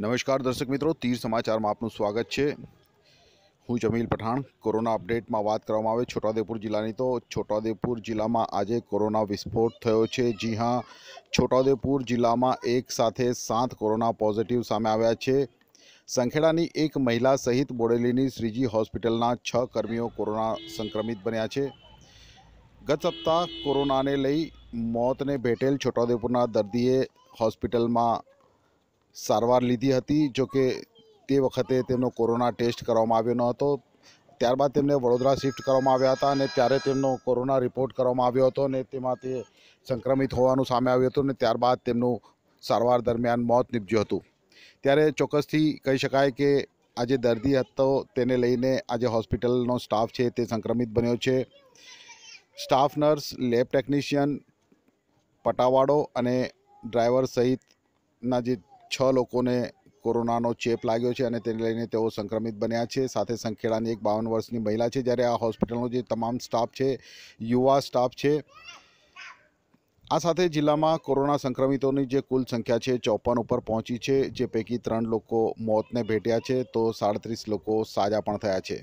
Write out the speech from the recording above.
नमस्कार दर्शक मित्रों तीर समाचार में आपू स्वागत है हूँ जमील पठाण कोरोना अपडेट में बात करें छोटाउदेपुर जिला तो छोटाउदेपुर जिला में आज कोरोना विस्फोट थोड़े जी हाँ छोटाउदेपुर जिला में एक साथ सात कोरोना पॉजिटिव सामने आया है संखेड़ा एक महिला सहित बोडेली श्रीजी हॉस्पिटल छ कर्मी कोरोना संक्रमित बनया है गत सप्ताह कोरोना ने लई मौत ने भेटेल छोटाउदेपुर दर्दीए हॉस्पिटल में સારવાર લીધી હતી જો કે તે વખતે તેમનો કોરોના ટેસ્ટ કરવામાં આવ્યો હતો ત્યારબાદ તેમણે વડોદરા શિફ્ટ કરવામાં આવ્યા હતા અને ત્યારે તેમનો કોરોના રિપોર્ટ કરવામાં આવ્યો હતો અને તેમાંથી સંક્રમિત હોવાનું સામે આવ્યું હતું અને ત્યારબાદ તેમનો સારવાર દરમિયાન મોત નિપજ્યો હતો ત્યારે ચોક્કસથી કહી શકાય કે આ જે દર્દી હતો તેને લઈને આ જે હોસ્પિટલનો સ્ટાફ છે તે સંક્રમિત બન્યો છે સ્ટાફ નર્સ લેબ ટેકનિશિયન પટાવાળો અને ડ્રાઈવર સહિત નાજી 6 લોકોને કોરોનાનો ચેપ લાગ્યો છે અને તે લઈને તેઓ સંક્રમિત બન્યા છે સાથે સંકેલાની એક 52 વર્ષની મહિલા છે જ્યારે આ હોસ્પિટલનો જે તમામ સ્ટાફ છે યુવા સ્ટાફ છે આ સાથે જિલ્લામાં કોરોના સંક્રમિતોની જે કુલ સંખ્યા છે 54 ઉપર પહોંચી છે જે પૈકી 3 લોકો મોતને ભેટ્યા છે તો 37 લોકો સાજા પણ થયા છે